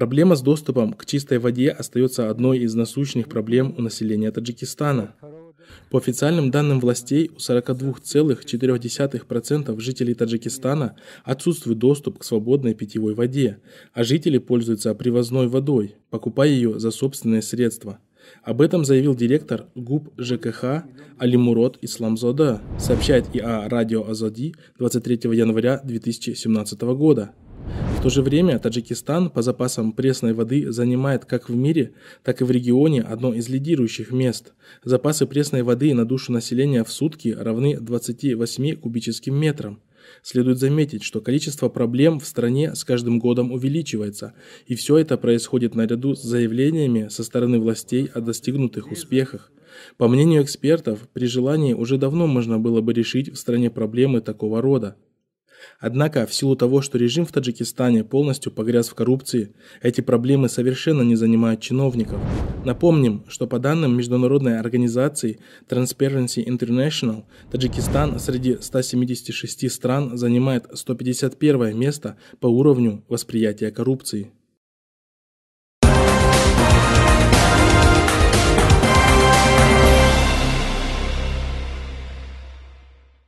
Проблема с доступом к чистой воде остается одной из насущных проблем у населения Таджикистана. По официальным данным властей, у 42,4% жителей Таджикистана отсутствует доступ к свободной питьевой воде, а жители пользуются привозной водой, покупая ее за собственные средства. Об этом заявил директор ГУП ЖКХ Алимурод Исламзода, сообщает ИА Радио Азади 23 января 2017 года. В то же время Таджикистан по запасам пресной воды занимает как в мире, так и в регионе одно из лидирующих мест. Запасы пресной воды на душу населения в сутки равны 28 кубическим метрам. Следует заметить, что количество проблем в стране с каждым годом увеличивается, и все это происходит наряду с заявлениями со стороны властей о достигнутых успехах. По мнению экспертов, при желании уже давно можно было бы решить в стране проблемы такого рода. Однако, в силу того, что режим в Таджикистане полностью погряз в коррупции, эти проблемы совершенно не занимают чиновников. Напомним, что по данным международной организации Transparency International, Таджикистан среди 176 стран занимает 151 место по уровню восприятия коррупции.